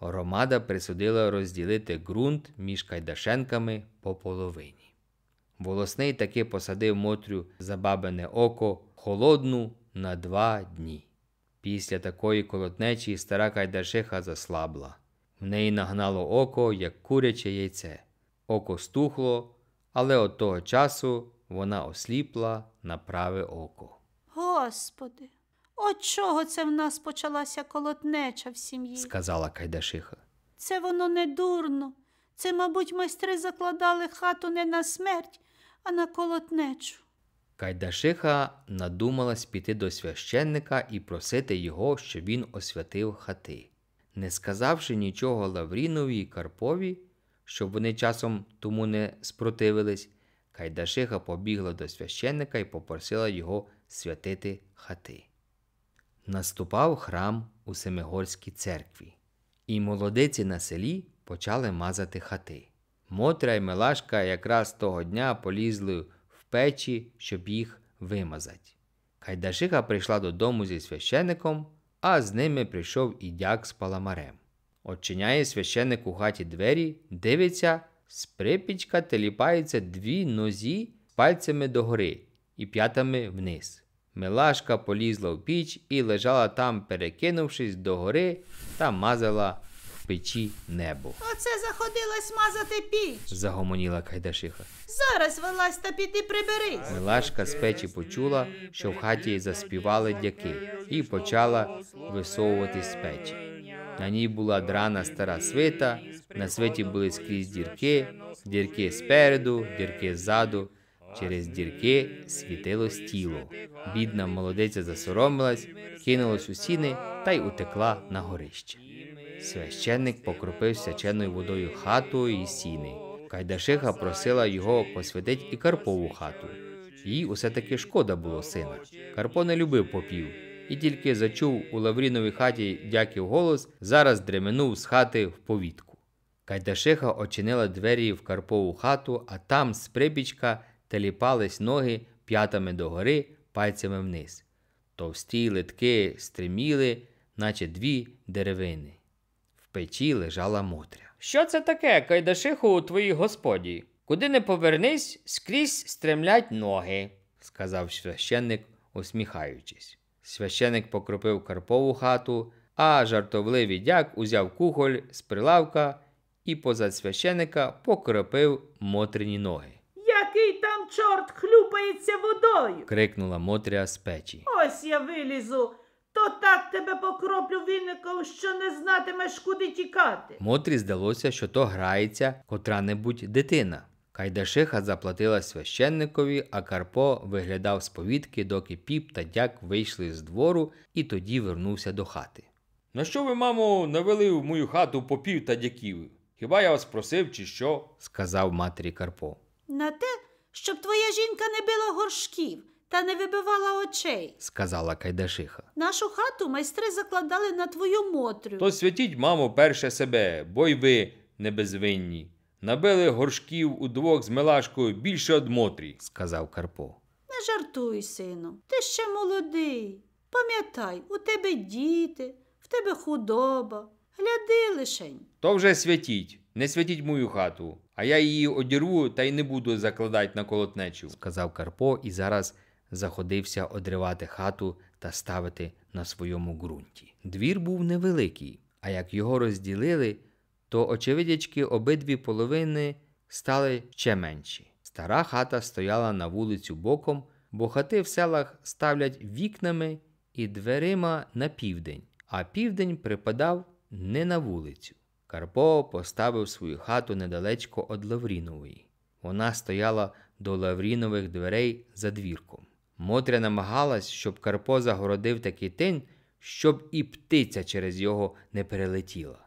Громада присудила розділити ґрунт між Кайдашенками по половині. Волосний таки посадив Мотрю за бабине око холодну на два дні. Після такої колотнечі стара Кайдашиха заслабла. В неї нагнало око, як куряче яйце. Око стухло, але от того часу вона осліпла на праве око. Господи, от чого це в нас почалася колотнеча в сім'ї? сказала Кайдашиха. Це воно не дурно. Це, мабуть, майстри закладали хату не на смерть, а на колотнечу. Кайдашиха надумалась піти до священника і просити його, щоб він освятив хати. Не сказавши нічого Лаврінові і Карпові, щоб вони часом тому не спротивились, Кайдашиха побігла до священника і попросила його святити хати. Наступав храм у Семигорській церкві, і молодиці на селі почали мазати хати. Мотря й Милашка якраз того дня полізли печі, щоб їх вимазати. Кайдашиха прийшла додому зі священником, а з ними прийшов і дяк з паламарем. Очиняє священник у хаті двері, дивиться, з припічка теліпаються дві нозі пальцями догори і п'ятами вниз. Милашка полізла в піч і лежала там, перекинувшись догори та мазала печі небо. Оце заходилась мазати піч, загомоніла Кайдашиха. Зараз вилазь та піди приберись. Милашка з печі почула, що в хаті заспівали дяки, і почала висовувати з печі. На ній була драна стара свита, на свиті були скрізь дірки, дірки спереду, дірки ззаду. Через дірки світилось тіло. Бідна молодиця засоромилась, кинулась у сіни та й утекла на горище. Священник покропив свяченою водою хату і сіни. Кайдашиха просила його посвятить і Карпову хату. Їй усе таки шкода було сина. Карпо не любив попів і тільки зачув у Лавріновій хаті дяків голос, зараз дременув з хати в повітку. Кайдашиха очинила двері в Карпову хату, а там з прибічка теліпались ноги п'ятами догори, пальцями вниз. Товсті литки стриміли, наче дві деревини печі лежала Мотря. Що це таке, Кайдашиху, у твоїй господі? Куди не повернись, скрізь стремлять ноги, сказав священник, усміхаючись. Священник покропив Карпову хату, а жартовливий дяк узяв кухоль з прилавка і позад священика покропив Мотрині ноги. Який там чорт хлюпається водою? крикнула Мотря з печі. Ось я вилізу отак тебе покроплю віником, що не знатимеш, куди тікати. Мотрі здалося, що то грається котра-небудь дитина. Кайдашиха заплатила священникові, а Карпо виглядав з повідки, доки піп та дяк вийшли з двору і тоді вернувся до хати. На що ви, мамо, навели в мою хату попів та дяків? Хіба я вас просив, чи що? сказав матері Карпо. На те, щоб твоя жінка не била горшків та не вибивала очей, сказала Кайдашиха. Нашу хату майстри закладали на твою мотрю. То святіть, мамо, перше себе, бо й ви не безвинні. Набили горшків удвох з милашкою більше од мотрі, сказав Карпо. Не жартуй, сину, ти ще молодий. Пам'ятай, у тебе діти, в тебе худоба. Гляди лишень. То вже святіть, не святіть мою хату, а я її одірву та й не буду закладати на колотнечу, сказав Карпо і зараз заходився одривати хату та ставити на своєму ґрунті. Двір був невеликий, а як його розділили, то, очевидячки, обидві половини стали ще менші. Стара хата стояла на вулицю боком, бо хати в селах ставлять вікнами і дверима на південь, а південь припадав не на вулицю. Карпо поставив свою хату недалечко від Лаврінової. Вона стояла до Лаврінових дверей за двірком. Мотря намагалась, щоб Карпо загородив такий тин, щоб і птиця через його не перелетіла.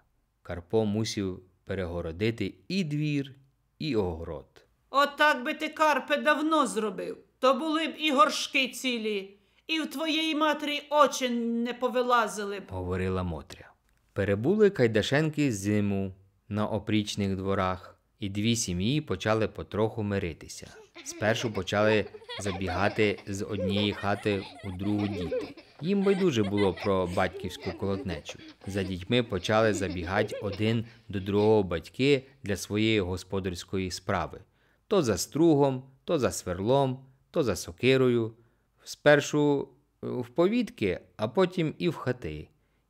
Карпо мусів перегородити і двір, і огород. Отак би ти, Карпе, давно зробив. То були б і горшки цілі, і в твоєї матері очі не повилазили б, говорила Мотря. Перебули Кайдашенки зиму на опрічних дворах, і дві сім'ї почали потроху миритися. Спершу почали забігати з однієї хати у другу діти. Їм байдуже було про батьківську колотнечу. За дітьми почали забігати один до другого батьки для своєї господарської справи то за стругом, то за сверлом, то за сокирою. Спершу е, в повітки, а потім і в хати.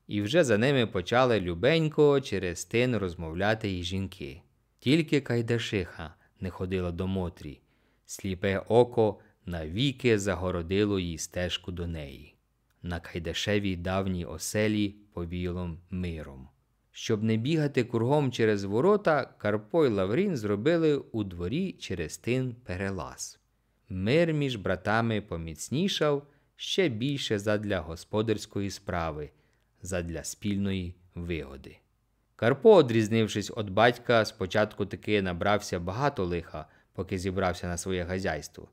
І вже за ними почали любенько через тин розмовляти й жінки. Тільки Кайдашиха не ходила до Мотрі сліпе око навіки загородило їй стежку до неї, на Кайдашевій давній оселі повілом миром. Щоб не бігати кругом через ворота, Карпо й Лаврін зробили у дворі через тин перелаз. Мир між братами поміцнішав ще більше задля господарської справи, задля спільної вигоди. Карпо, одрізнившись від батька, спочатку таки набрався багато лиха, поки зібрався на своє хазяйство.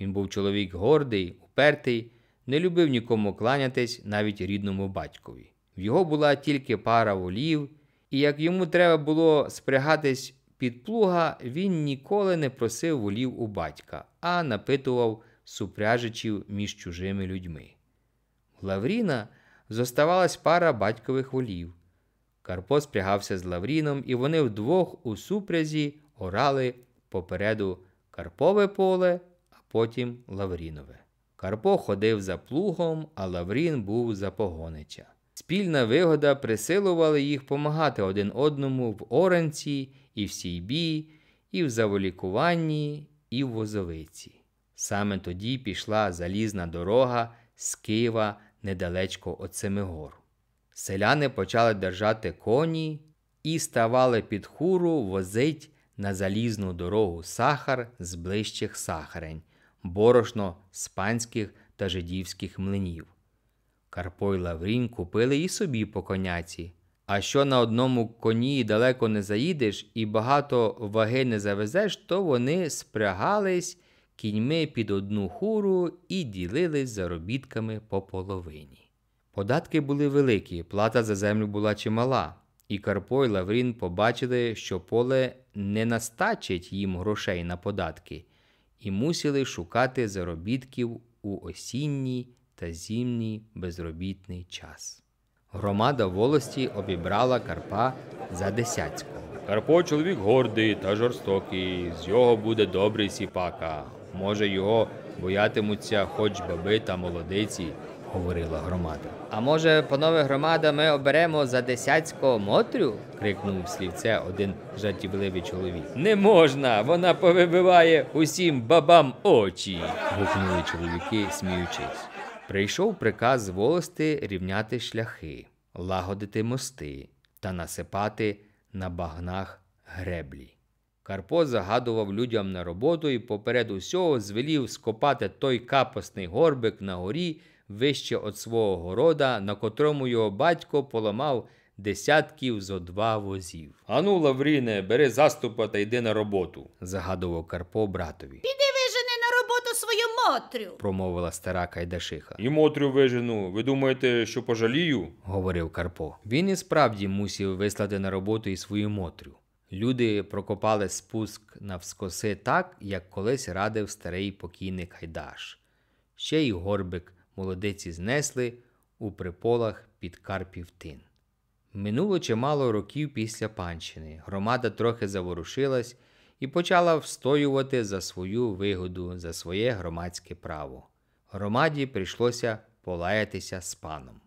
Він був чоловік гордий, упертий, не любив нікому кланятись навіть рідному батькові. В його була тільки пара волів, і як йому треба було спрягатись під плуга, він ніколи не просив волів у батька, а напитував супряжичів між чужими людьми. У Лавріна зоставалась пара батькових волів. Карпо спрягався з Лавріном, і вони вдвох у супрязі орали попереду Карпове поле, а потім Лаврінове. Карпо ходив за плугом, а Лаврін був за погонича. Спільна вигода присилувала їх помагати один одному в Оранці, і в сійбі, і в заволікуванні, і в возовиці. Саме тоді пішла залізна дорога з Києва недалечко від Семигору. Селяни почали держати коні і ставали під хуру возить на залізну дорогу сахар з ближчих сахарень, борошно з панських та жидівських млинів. Карпо й Лаврін купили і собі по коняці. А що на одному коні далеко не заїдеш і багато ваги не завезеш, то вони спрягались кіньми під одну хуру і ділились заробітками по половині. Податки були великі, плата за землю була чимала. І Карпо й Лаврін побачили, що поле не настачить їм грошей на податки, і мусили шукати заробітків у осінній та зімній безробітний час. Громада волості обібрала Карпа за десятського. Карпо чоловік гордий та жорстокий, з його буде добрий сіпака. Може, його боятимуться хоч баби та молодиці говорила громада. А може, панове громада, ми оберемо за десятського Мотрю? крикнув слівце один жартівливий чоловік. Не можна, вона повибиває усім бабам очі. гукнули чоловіки, сміючись. Прийшов приказ волости рівняти шляхи, лагодити мости та насипати на багнах греблі. Карпо загадував людям на роботу і поперед усього звелів скопати той капосний горбик на горі вище від свого города, на котрому його батько поламав десятків зо два возів. Ану, Лавріне, бери заступа та йди на роботу, загадував Карпо братові. Піди вижене на роботу свою Мотрю, промовила стара Кайдашиха. І Мотрю вижену, ви думаєте, що пожалію? говорив Карпо. Він і справді мусів вислати на роботу і свою Мотрю. Люди прокопали спуск навскоси так, як колись радив старий покійний Кайдаш, Ще й горбик молодиці знесли у приполах під Карпів тин. Минуло чимало років після панщини. Громада трохи заворушилась і почала встоювати за свою вигоду, за своє громадське право. Громаді прийшлося полаятися з паном.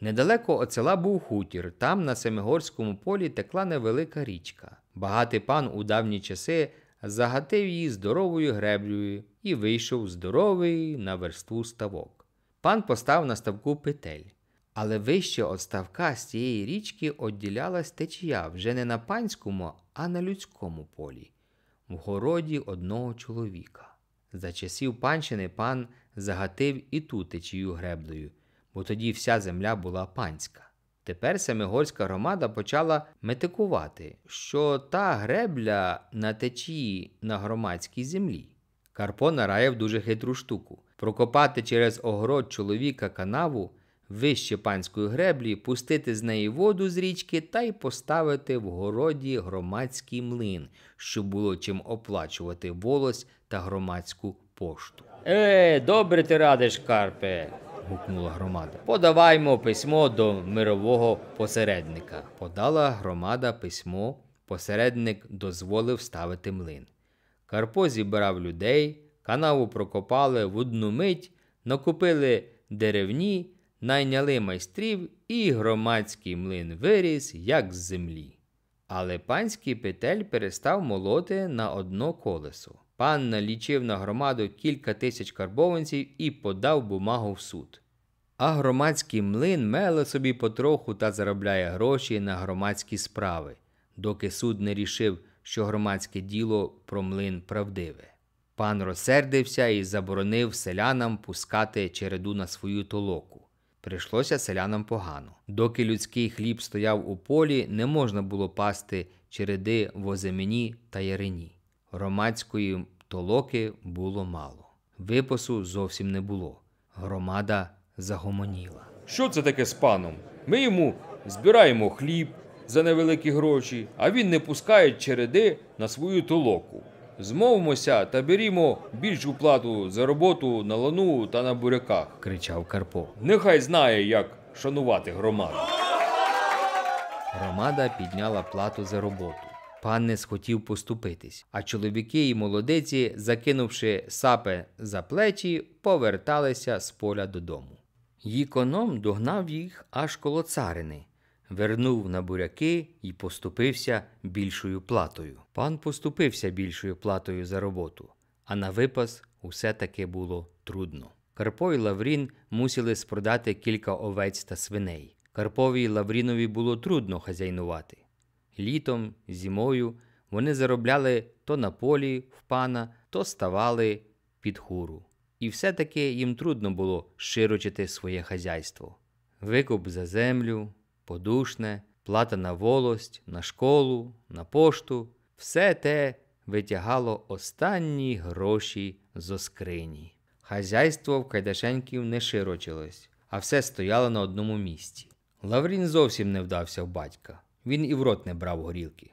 Недалеко от села був хутір, там на Семигорському полі текла невелика річка. Багатий пан у давні часи загатив її здоровою греблею і вийшов здоровий на версту ставок. Пан постав на ставку петель. Але вище от ставка з цієї річки одділялась течія вже не на панському, а на людському полі, в городі одного чоловіка. За часів панщини пан загатив і ту течію греблею, бо тоді вся земля була панська. Тепер семигорська громада почала метикувати, що та гребля на течії на громадській землі. Карпо нараяв дуже хитру штуку прокопати через огород чоловіка канаву вище панської греблі, пустити з неї воду з річки та й поставити в городі громадський млин, щоб було чим оплачувати волос та громадську пошту. Е, добре ти радиш, Карпе. Гукнула громада. Подаваймо письмо до мирового посередника. Подала громада письмо, посередник дозволив ставити млин. Карпо зібрав людей, Канаву прокопали в одну мить, накупили деревні, найняли майстрів, і громадський млин виріс, як з землі. Але панський петель перестав молоти на одно колесо. Пан налічив на громаду кілька тисяч карбованців і подав бумагу в суд. А громадський млин меле собі потроху та заробляє гроші на громадські справи, доки суд не рішив, що громадське діло про млин правдиве. Пан розсердився і заборонив селянам пускати череду на свою толоку. Прийшлося селянам погано. Доки людський хліб стояв у полі, не можна було пасти череди воземені та ярині. Громадської толоки було мало. Випасу зовсім не було. Громада загомоніла. Що це таке з паном? Ми йому збираємо хліб за невеликі гроші, а він не пускає череди на свою толоку. Змовимося та берімо більшу плату за роботу на лану та на буряках, кричав Карпо. Нехай знає, як шанувати громаду. Громада підняла плату за роботу. Пан не схотів поступитись, а чоловіки і молодиці, закинувши сапи за плечі, поверталися з поля додому. Їконом догнав їх аж коло царини вернув на буряки і поступився більшою платою. Пан поступився більшою платою за роботу, а на випас усе таки було трудно. Карпо і Лаврін мусили спродати кілька овець та свиней. Карпові і Лаврінові було трудно хазяйнувати. Літом, зимою вони заробляли то на полі в пана, то ставали під хуру. І все-таки їм трудно було широчити своє хазяйство. Викуп за землю, подушне, плата на волость, на школу, на пошту, все те витягало останні гроші зо скрині. Хазяйство в Кайдашеньків не широчилось, а все стояло на одному місці. Лаврін зовсім не вдався в батька. Він і в рот не брав горілки.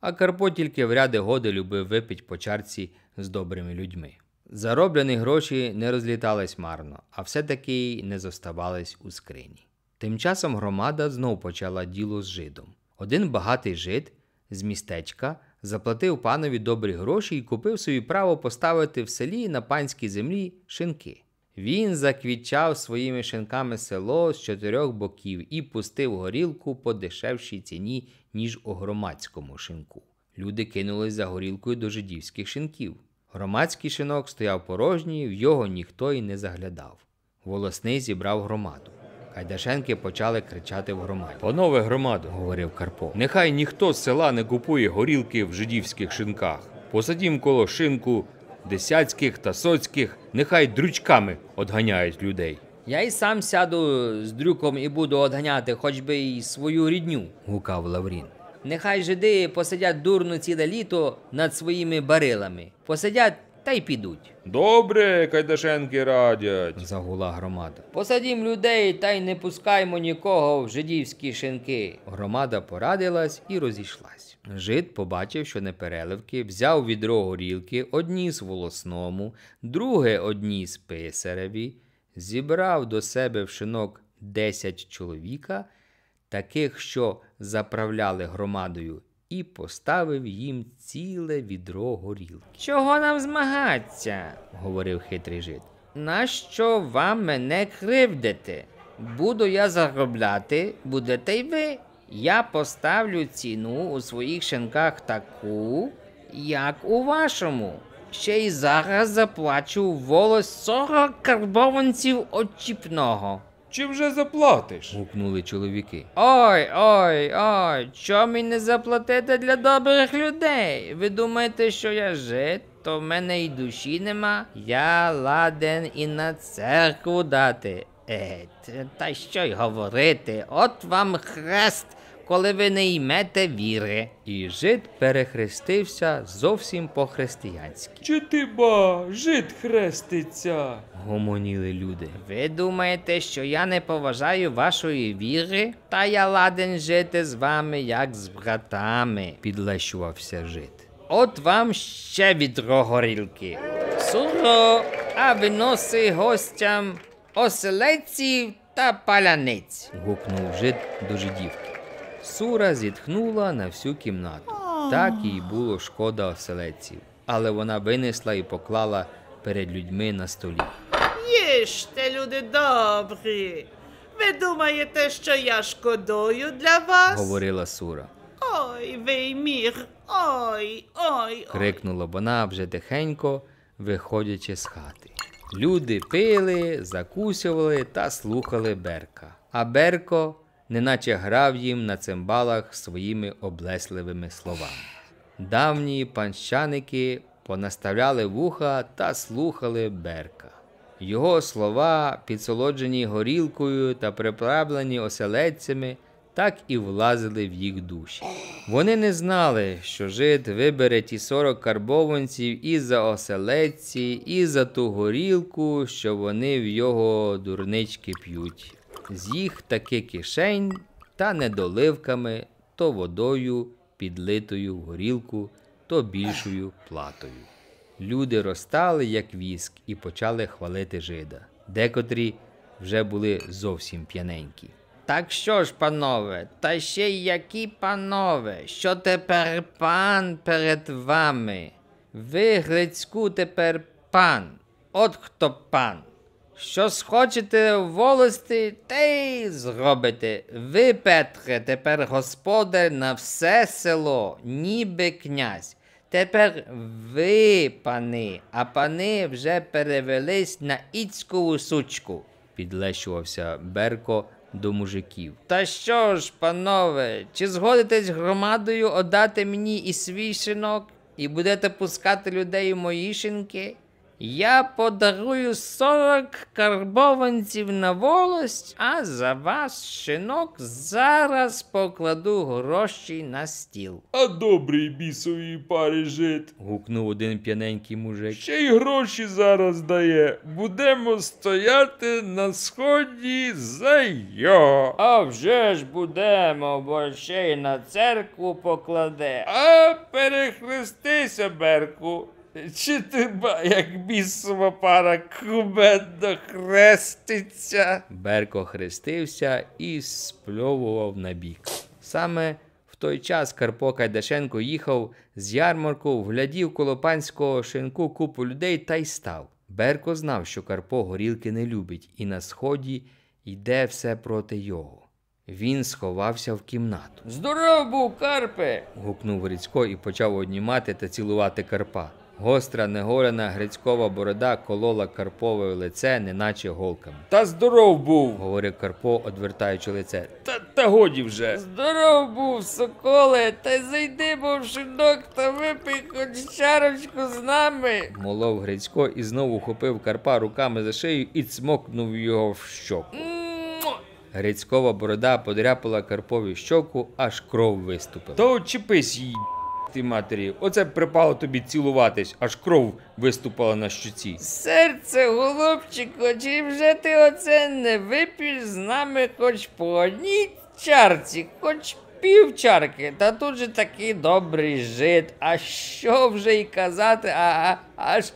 А Карпо тільки в ряди годи любив випити по чарці з добрими людьми. Зароблені гроші не розлітались марно, а все таки не зоставались у скрині. Тим часом громада знов почала діло з жидом. Один багатий жид з містечка заплатив панові добрі гроші і купив собі право поставити в селі на панській землі шинки. Він заквітчав своїми шинками село з чотирьох боків і пустив горілку по дешевшій ціні, ніж у громадському шинку. Люди кинулись за горілкою до жидівських шинків. Громадський шинок стояв порожній, в його ніхто й не заглядав. Волосний зібрав громаду. Айдашенки почали кричати в громаді. Панове громаду, говорив Карпо. Нехай ніхто з села не купує горілки в жидівських шинках. Посадім коло шинку десяцьких та соцьких, нехай дрючками одганяють людей. Я й сам сяду з дрюком і буду одганяти, хоч би й свою рідню, гукав Лаврін. Нехай жиди посидять дурно ціле літо над своїми барилами. Посидять та й підуть. Добре, Кайдашенки радять. загула громада. Посадім людей та й не пускаймо нікого в жидівські шинки. Громада порадилась і розійшлась. Жид побачив, що непереливки, взяв відро горілки, одніс волосному, друге одніс писареві, зібрав до себе в шинок 10 чоловіка, таких, що заправляли громадою і поставив їм ціле відро горілки. Чого нам змагатися? говорив хитрий жид. Нащо вам мене кривдити? Буду я заробляти, будете й ви. Я поставлю ціну у своїх шинках таку, як у вашому. Ще й зараз заплачу волос сорок карбованців очіпного. Чи вже заплатиш? гукнули чоловіки. Ой ой ой, чом і не заплатити для добрих людей. Ви думаєте, що я жит, то в мене й душі нема. Я ладен і на церкву дати. Е, та що й говорити? От вам хрест коли ви не ймете віри. І жид перехрестився зовсім по-християнськи. Чи ти ба, жид хреститься? гомоніли люди. Ви думаєте, що я не поважаю вашої віри? Та я ладен жити з вами, як з братами, підлещувався жид. От вам ще відро горілки. Суро, а виноси гостям оселеців та паляниць. гукнув жид до жидівки. Сура зітхнула на всю кімнату. Так їй було шкода оселедців, але вона винесла і поклала перед людьми на столі. Їжте, люди добрі. Ви думаєте, що я шкодую для вас? говорила Сура. Ой, ви мір, ой, ой. крикнула вона вже тихенько, виходячи з хати. Люди пили, закусювали та слухали Берка. А Берко неначе грав їм на цимбалах своїми облесливими словами. Давні панщаники понаставляли вуха та слухали берка. Його слова, підсолоджені горілкою та приправлені оселедцями, так і влазили в їх душі. Вони не знали, що жид вибере ті сорок карбованців і за оселедці, і за ту горілку, що вони в його дурнички п'ють з їх таки кишень та недоливками то водою підлитою в горілку, то більшою платою. Люди розтали, як віск, і почали хвалити жида, декотрі вже були зовсім п'яненькі. Так що ж, панове, та ще й які панове, що тепер пан перед вами? Ви, Грицьку, тепер пан, от хто пан. Що схочете волості, те й зробите. Ви, Петре, тепер господар на все село, ніби князь. Тепер ви, пани, а пани вже перевелись на іцькову сучку, підлещувався Берко до мужиків. Та що ж, панове, чи згодитесь громадою одати мені і свій шинок, і будете пускати людей мої шинки? Я подарую 40 карбованців на волость, а за вас, шинок, зараз покладу гроші на стіл. А добрий бісовій парі жит. гукнув один п'яненький мужик. Ще й гроші зараз дає. Будемо стояти на сході за його. А вже ж будемо, бо ще й на церкву покладе. А перехрестися, Берку. Чи ти ба, як бісова пара кумедно хреститься? Берко хрестився і спльовував на бік. Саме в той час Карпо Кайдашенко їхав з ярмарку, вглядів коло панського шинку купу людей та й став. Берко знав, що Карпо горілки не любить, і на сході йде все проти його. Він сховався в кімнату. Здоров був, Карпе! гукнув Грицько і почав однімати та цілувати Карпа. Гостра, негорена грицькова борода колола Карпове лице, неначе голками. Та здоров був, говорив Карпо, одвертаючи лице. Та та годі вже. Здоров був, соколе, та зайди, був в шинок, та випий хоч чарочку з нами. Молов Грицько і знову хопив Карпа руками за шию і цмокнув його в щоку. Грицькова борода подряпала Карпові щоку, аж кров виступила. Та очіпись їй ти матері, оце припало тобі цілуватись, аж кров виступала на щуці. Серце, голубчику, чи вже ти оце не вип'єш з нами хоч по одній чарці, хоч півчарки, та тут же такий добрий жит. А що вже й казати, а аж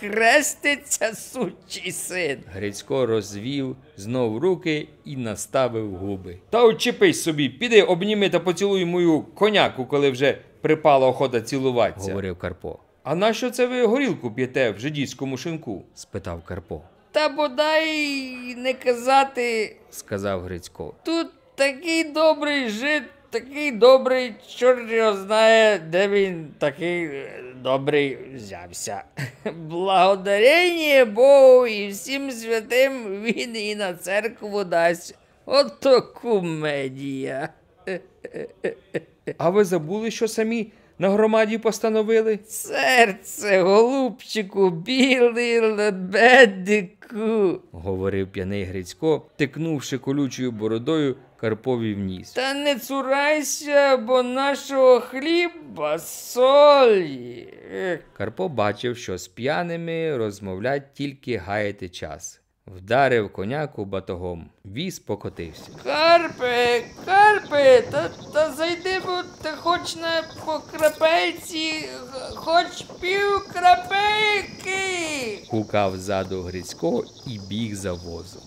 хреститься сучий син. Грицько розвів знов руки і наставив губи. Та очепись собі, піди, обніми та поцілуй мою коняку, коли вже припала охота цілуватися, говорив Карпо. А нащо це ви горілку п'єте в жидівському шинку? спитав Карпо. Та бодай не казати, сказав Грицько. Тут такий добрий жит, такий добрий, чорт його знає, де він такий е, добрий взявся. Благодарення Богу і всім святим він і на церкву дасть. Ото комедія. А ви забули, що самі на громаді постановили? Серце, голубчику, білий лебедику, говорив п'яний Грицько, тикнувши колючою бородою Карпові в ніс. Та не цурайся, бо нашого хліба солі. Карпо бачив, що з п'яними розмовлять тільки гаяти час. Вдарив коняку батогом. Віз покотився. Карпи, Карпи! та, та зайди бо ти хоч на по крапельці, хоч пів крапельки. Гукав ззаду Грицько і біг за возом.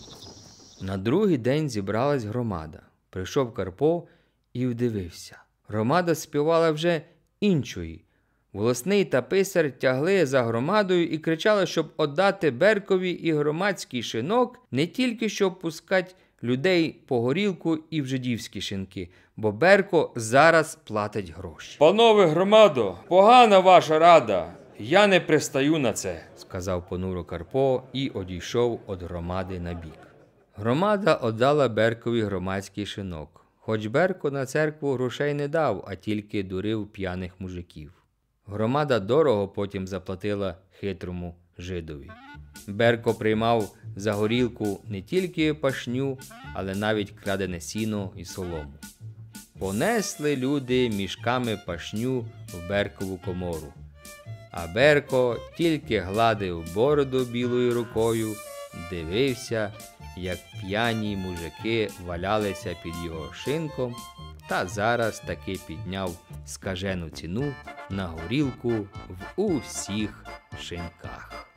На другий день зібралась громада. Прийшов Карпо і вдивився. Громада співала вже іншої, Волосний та писар тягли за громадою і кричали, щоб отдати Беркові і громадський шинок не тільки щоб пускати людей по горілку і в жидівські шинки, бо Берко зараз платить гроші. Панове громадо, погана ваша рада. Я не пристаю на це, сказав понуро Карпо і одійшов від громади на бік. Громада отдала Беркові громадський шинок, хоч Берко на церкву грошей не дав, а тільки дурив п'яних мужиків. Громада дорого потім заплатила хитрому жидові. Берко приймав за горілку не тільки пашню, але навіть крадене сіно і солому. Понесли люди мішками пашню в Беркову комору. А Берко тільки гладив бороду білою рукою, дивився, як п'яні мужики валялися під його шинком та зараз таки підняв скажену ціну на горілку в усіх шинках.